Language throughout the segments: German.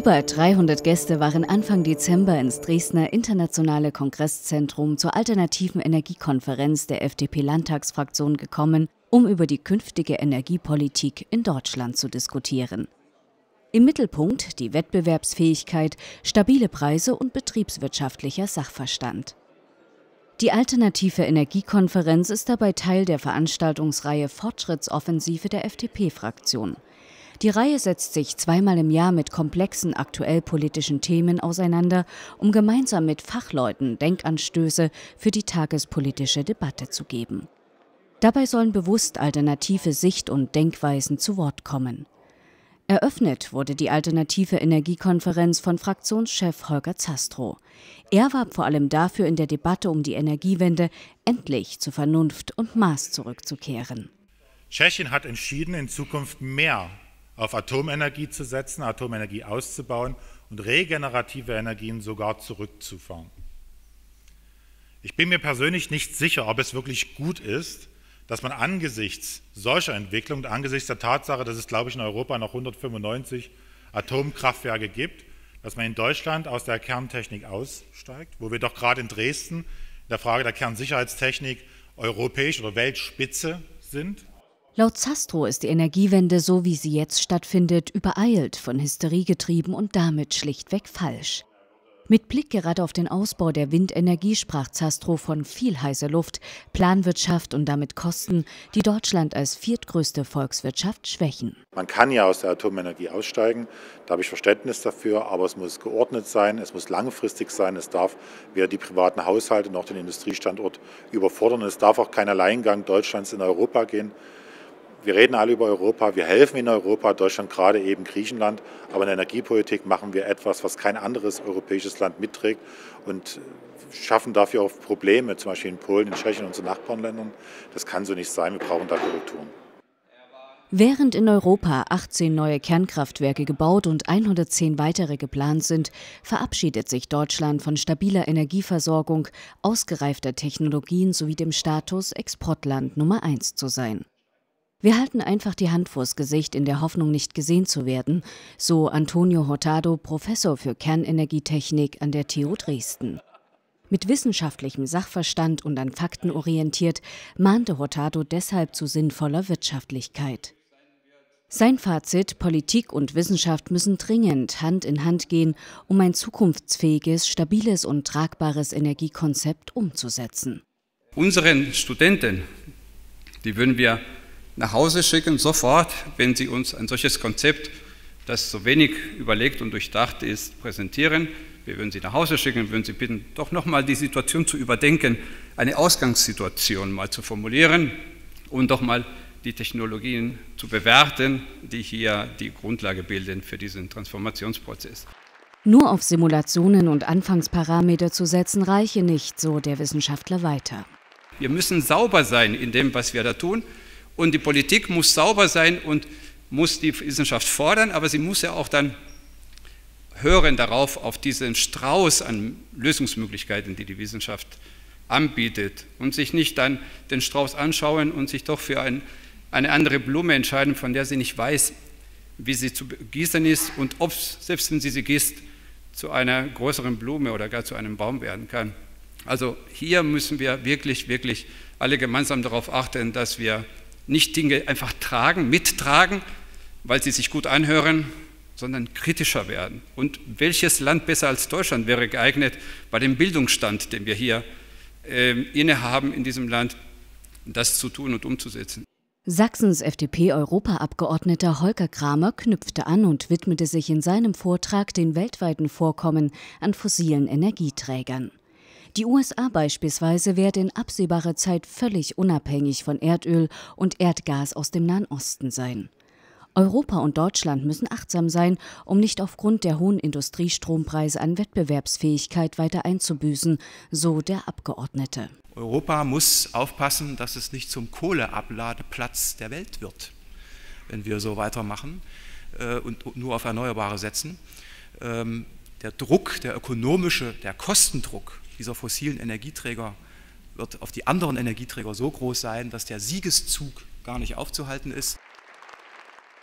Über 300 Gäste waren Anfang Dezember ins Dresdner Internationale Kongresszentrum zur alternativen Energiekonferenz der FDP-Landtagsfraktion gekommen, um über die künftige Energiepolitik in Deutschland zu diskutieren. Im Mittelpunkt die Wettbewerbsfähigkeit, stabile Preise und betriebswirtschaftlicher Sachverstand. Die Alternative Energiekonferenz ist dabei Teil der Veranstaltungsreihe Fortschrittsoffensive der FDP-Fraktion – die Reihe setzt sich zweimal im Jahr mit komplexen aktuell politischen Themen auseinander, um gemeinsam mit Fachleuten Denkanstöße für die tagespolitische Debatte zu geben. Dabei sollen bewusst alternative Sicht- und Denkweisen zu Wort kommen. Eröffnet wurde die alternative Energiekonferenz von Fraktionschef Holger Zastrow. Er warb vor allem dafür, in der Debatte um die Energiewende endlich zu Vernunft und Maß zurückzukehren. Tschechien hat entschieden, in Zukunft mehr auf Atomenergie zu setzen, Atomenergie auszubauen und regenerative Energien sogar zurückzufahren. Ich bin mir persönlich nicht sicher, ob es wirklich gut ist, dass man angesichts solcher Entwicklung, angesichts der Tatsache, dass es, glaube ich, in Europa noch 195 Atomkraftwerke gibt, dass man in Deutschland aus der Kerntechnik aussteigt, wo wir doch gerade in Dresden in der Frage der Kernsicherheitstechnik europäisch oder Weltspitze sind. Laut Zastro ist die Energiewende, so wie sie jetzt stattfindet, übereilt, von Hysterie getrieben und damit schlichtweg falsch. Mit Blick gerade auf den Ausbau der Windenergie sprach Zastro von viel heißer Luft, Planwirtschaft und damit Kosten, die Deutschland als viertgrößte Volkswirtschaft schwächen. Man kann ja aus der Atomenergie aussteigen, da habe ich Verständnis dafür, aber es muss geordnet sein, es muss langfristig sein, es darf weder die privaten Haushalte noch den Industriestandort überfordern, es darf auch kein Alleingang Deutschlands in Europa gehen. Wir reden alle über Europa, wir helfen in Europa, Deutschland gerade eben Griechenland, aber in der Energiepolitik machen wir etwas, was kein anderes europäisches Land mitträgt und schaffen dafür auch Probleme, zum Beispiel in Polen, in Tschechien, unseren Nachbarländern. Das kann so nicht sein, wir brauchen da Korrekturen. Während in Europa 18 neue Kernkraftwerke gebaut und 110 weitere geplant sind, verabschiedet sich Deutschland von stabiler Energieversorgung, ausgereifter Technologien sowie dem Status, Exportland Nummer 1 zu sein. Wir halten einfach die Hand vors Gesicht in der Hoffnung, nicht gesehen zu werden, so Antonio Hortado, Professor für Kernenergietechnik an der TU Dresden. Mit wissenschaftlichem Sachverstand und an Fakten orientiert, mahnte Hortado deshalb zu sinnvoller Wirtschaftlichkeit. Sein Fazit, Politik und Wissenschaft müssen dringend Hand in Hand gehen, um ein zukunftsfähiges, stabiles und tragbares Energiekonzept umzusetzen. Unseren Studenten, die würden wir nach Hause schicken, sofort, wenn Sie uns ein solches Konzept, das so wenig überlegt und durchdacht ist, präsentieren. Wir würden Sie nach Hause schicken, würden Sie bitten, doch nochmal die Situation zu überdenken, eine Ausgangssituation mal zu formulieren und doch mal die Technologien zu bewerten, die hier die Grundlage bilden für diesen Transformationsprozess. Nur auf Simulationen und Anfangsparameter zu setzen, reiche nicht, so der Wissenschaftler weiter. Wir müssen sauber sein in dem, was wir da tun und die Politik muss sauber sein und muss die Wissenschaft fordern, aber sie muss ja auch dann hören darauf, auf diesen Strauß an Lösungsmöglichkeiten, die die Wissenschaft anbietet und sich nicht dann den Strauß anschauen und sich doch für ein, eine andere Blume entscheiden, von der sie nicht weiß, wie sie zu gießen ist und ob, selbst wenn sie sie gießt, zu einer größeren Blume oder gar zu einem Baum werden kann. Also hier müssen wir wirklich, wirklich alle gemeinsam darauf achten, dass wir nicht Dinge einfach tragen, mittragen, weil sie sich gut anhören, sondern kritischer werden. Und welches Land besser als Deutschland wäre geeignet bei dem Bildungsstand, den wir hier äh, innehaben in diesem Land, das zu tun und umzusetzen? Sachsens FDP-Europaabgeordneter Holger Kramer knüpfte an und widmete sich in seinem Vortrag den weltweiten Vorkommen an fossilen Energieträgern. Die USA beispielsweise wird in absehbarer Zeit völlig unabhängig von Erdöl und Erdgas aus dem Nahen Osten sein. Europa und Deutschland müssen achtsam sein, um nicht aufgrund der hohen Industriestrompreise an Wettbewerbsfähigkeit weiter einzubüßen, so der Abgeordnete. Europa muss aufpassen, dass es nicht zum Kohleabladeplatz der Welt wird, wenn wir so weitermachen äh, und nur auf Erneuerbare setzen. Ähm, der Druck, der ökonomische, der Kostendruck dieser fossilen Energieträger wird auf die anderen Energieträger so groß sein, dass der Siegeszug gar nicht aufzuhalten ist.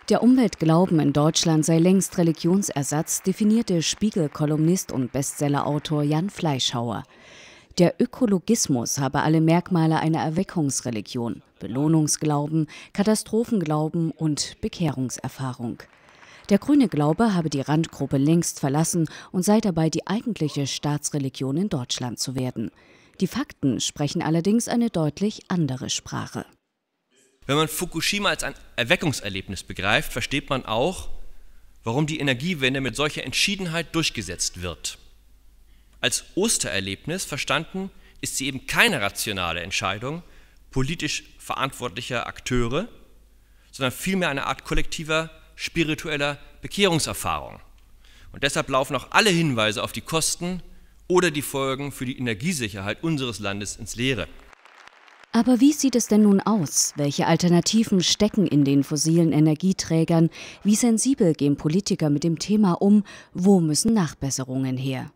Der Umweltglauben in Deutschland sei längst Religionsersatz, definierte Spiegel-Kolumnist und Bestsellerautor Jan Fleischhauer. Der Ökologismus habe alle Merkmale einer Erweckungsreligion, Belohnungsglauben, Katastrophenglauben und Bekehrungserfahrung. Der grüne Glaube habe die Randgruppe längst verlassen und sei dabei die eigentliche Staatsreligion in Deutschland zu werden. Die Fakten sprechen allerdings eine deutlich andere Sprache. Wenn man Fukushima als ein Erweckungserlebnis begreift, versteht man auch, warum die Energiewende mit solcher Entschiedenheit durchgesetzt wird. Als Ostererlebnis verstanden ist sie eben keine rationale Entscheidung politisch verantwortlicher Akteure, sondern vielmehr eine Art kollektiver spiritueller Bekehrungserfahrung. Und deshalb laufen auch alle Hinweise auf die Kosten oder die Folgen für die Energiesicherheit unseres Landes ins Leere. Aber wie sieht es denn nun aus? Welche Alternativen stecken in den fossilen Energieträgern? Wie sensibel gehen Politiker mit dem Thema um? Wo müssen Nachbesserungen her?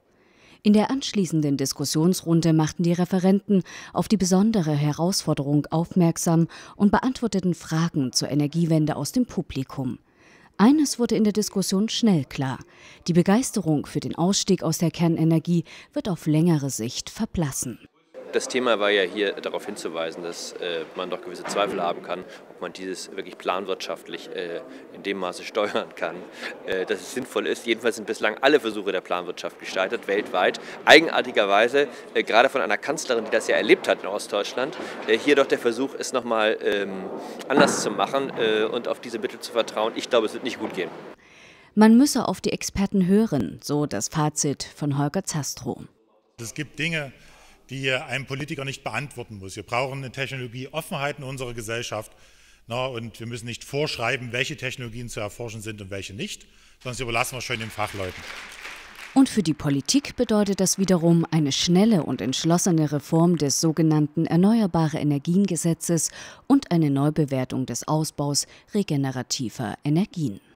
In der anschließenden Diskussionsrunde machten die Referenten auf die besondere Herausforderung aufmerksam und beantworteten Fragen zur Energiewende aus dem Publikum. Eines wurde in der Diskussion schnell klar. Die Begeisterung für den Ausstieg aus der Kernenergie wird auf längere Sicht verblassen. Das Thema war ja hier darauf hinzuweisen, dass äh, man doch gewisse Zweifel haben kann, ob man dieses wirklich planwirtschaftlich äh, in dem Maße steuern kann, äh, dass es sinnvoll ist. Jedenfalls sind bislang alle Versuche der Planwirtschaft gestaltet, weltweit. Eigenartigerweise, äh, gerade von einer Kanzlerin, die das ja erlebt hat in Ostdeutschland, äh, hier doch der Versuch ist, nochmal ähm, anders zu machen äh, und auf diese Mittel zu vertrauen. Ich glaube, es wird nicht gut gehen. Man müsse auf die Experten hören, so das Fazit von Holger Zastrow. Es gibt Dinge, die ein Politiker nicht beantworten muss. Wir brauchen eine Technologieoffenheit in unserer Gesellschaft na, und wir müssen nicht vorschreiben, welche Technologien zu erforschen sind und welche nicht, sonst überlassen wir es schön den Fachleuten. Und für die Politik bedeutet das wiederum eine schnelle und entschlossene Reform des sogenannten Erneuerbare Energien Gesetzes und eine Neubewertung des Ausbaus regenerativer Energien.